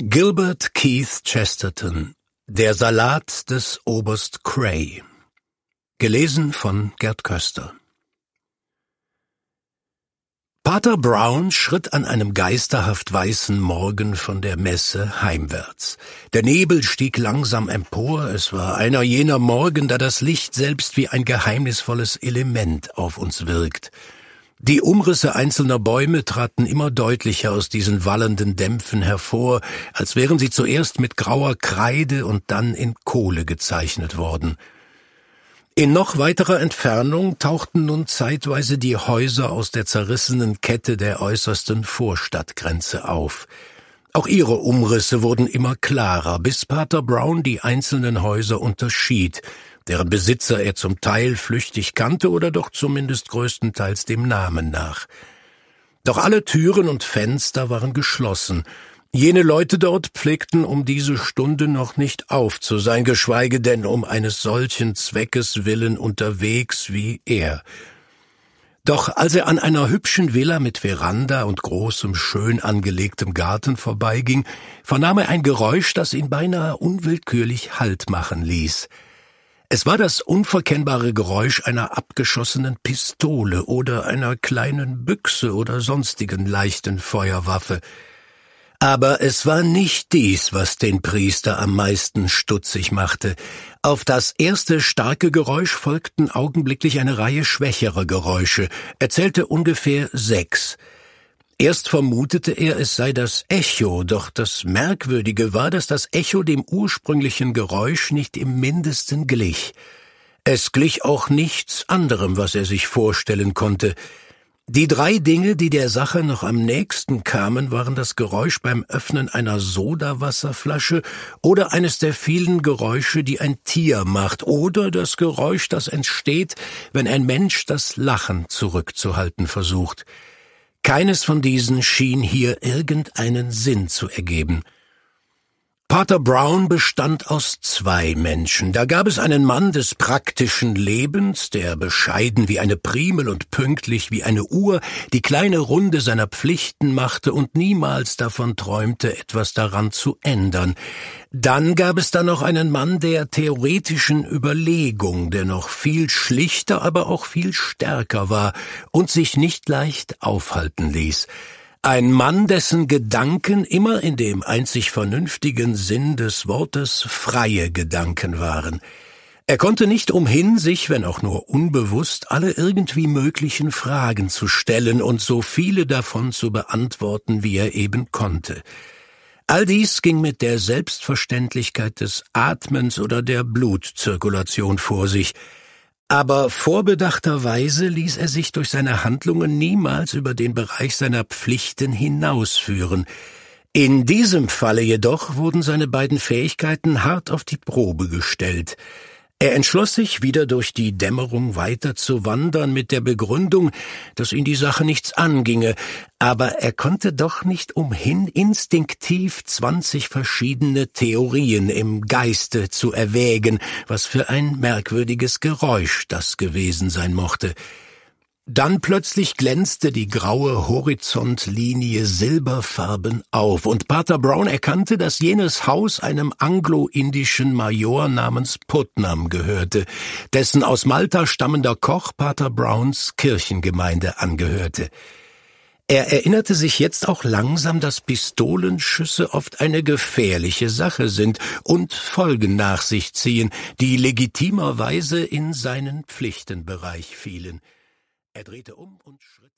Gilbert Keith Chesterton Der Salat des Oberst Cray Gelesen von Gerd Köster Pater Brown schritt an einem geisterhaft weißen Morgen von der Messe heimwärts. Der Nebel stieg langsam empor, es war einer jener Morgen, da das Licht selbst wie ein geheimnisvolles Element auf uns wirkt – die Umrisse einzelner Bäume traten immer deutlicher aus diesen wallenden Dämpfen hervor, als wären sie zuerst mit grauer Kreide und dann in Kohle gezeichnet worden. In noch weiterer Entfernung tauchten nun zeitweise die Häuser aus der zerrissenen Kette der äußersten Vorstadtgrenze auf. Auch ihre Umrisse wurden immer klarer, bis Pater Brown die einzelnen Häuser unterschied deren Besitzer er zum Teil flüchtig kannte oder doch zumindest größtenteils dem Namen nach. Doch alle Türen und Fenster waren geschlossen. Jene Leute dort pflegten um diese Stunde noch nicht auf zu sein, geschweige denn um eines solchen Zweckes willen unterwegs wie er. Doch als er an einer hübschen Villa mit Veranda und großem, schön angelegtem Garten vorbeiging, vernahm er ein Geräusch, das ihn beinahe unwillkürlich Halt machen ließ – es war das unverkennbare Geräusch einer abgeschossenen Pistole oder einer kleinen Büchse oder sonstigen leichten Feuerwaffe. Aber es war nicht dies, was den Priester am meisten stutzig machte. Auf das erste starke Geräusch folgten augenblicklich eine Reihe schwächerer Geräusche, er zählte ungefähr sechs – Erst vermutete er, es sei das Echo, doch das Merkwürdige war, dass das Echo dem ursprünglichen Geräusch nicht im mindesten glich. Es glich auch nichts anderem, was er sich vorstellen konnte. Die drei Dinge, die der Sache noch am nächsten kamen, waren das Geräusch beim Öffnen einer Sodawasserflasche oder eines der vielen Geräusche, die ein Tier macht, oder das Geräusch, das entsteht, wenn ein Mensch das Lachen zurückzuhalten versucht. Keines von diesen schien hier irgendeinen Sinn zu ergeben – Pater Brown bestand aus zwei Menschen. Da gab es einen Mann des praktischen Lebens, der bescheiden wie eine Primel und pünktlich wie eine Uhr die kleine Runde seiner Pflichten machte und niemals davon träumte, etwas daran zu ändern. Dann gab es da noch einen Mann der theoretischen Überlegung, der noch viel schlichter, aber auch viel stärker war und sich nicht leicht aufhalten ließ. Ein Mann, dessen Gedanken immer in dem einzig vernünftigen Sinn des Wortes freie Gedanken waren. Er konnte nicht umhin, sich, wenn auch nur unbewusst, alle irgendwie möglichen Fragen zu stellen und so viele davon zu beantworten, wie er eben konnte. All dies ging mit der Selbstverständlichkeit des Atmens oder der Blutzirkulation vor sich, aber vorbedachterweise ließ er sich durch seine Handlungen niemals über den Bereich seiner Pflichten hinausführen. In diesem Falle jedoch wurden seine beiden Fähigkeiten hart auf die Probe gestellt. Er entschloss sich, wieder durch die Dämmerung weiter zu wandern, mit der Begründung, dass ihn die Sache nichts anginge, aber er konnte doch nicht umhin, instinktiv zwanzig verschiedene Theorien im Geiste zu erwägen, was für ein merkwürdiges Geräusch das gewesen sein mochte. Dann plötzlich glänzte die graue Horizontlinie silberfarben auf, und Pater Brown erkannte, dass jenes Haus einem anglo-indischen Major namens Putnam gehörte, dessen aus Malta stammender Koch Pater Browns Kirchengemeinde angehörte. Er erinnerte sich jetzt auch langsam, dass Pistolenschüsse oft eine gefährliche Sache sind und Folgen nach sich ziehen, die legitimerweise in seinen Pflichtenbereich fielen. Er drehte um und schritt.